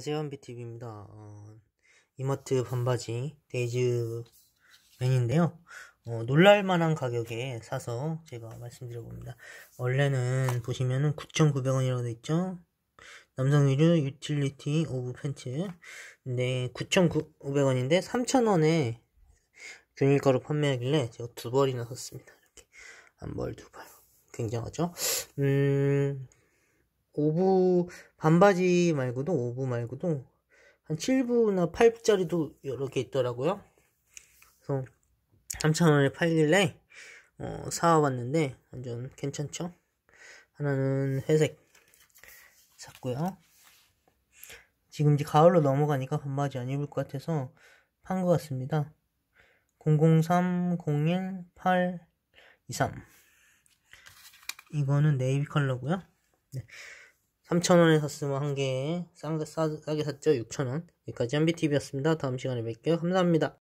세요비 t v 입니다 어, 이마트 반바지 데이즈 맨인데요 어, 놀랄만한 가격에 사서 제가 말씀드려봅니다 원래는 보시면은 9,900원이라고 되어있죠 남성 위류 유틸리티 오브 팬츠 근데 9,900원인데 3,000원에 균일가로 판매하길래 제가 두 벌이나 샀습니다 이렇게 한 벌 두벌 굉장하죠 음 5부 반바지 말고도 5부 말고도 한 7부나 8부짜리도 여러 개 있더라고요. 그래서 3,000원에 팔길래 어, 사와봤는데 완전 괜찮죠? 하나는 회색 샀고요. 지금 이제 가을로 넘어가니까 반바지 안 입을 것 같아서 판 것 같습니다. 003 01 8 23 이거는 네이비 컬러고요. 네. 3,000원에 샀으면 한 개에 싸게, 싸게 샀죠? 6,000원. 여기까지 한비TV였습니다. 다음 시간에 뵐게요. 감사합니다.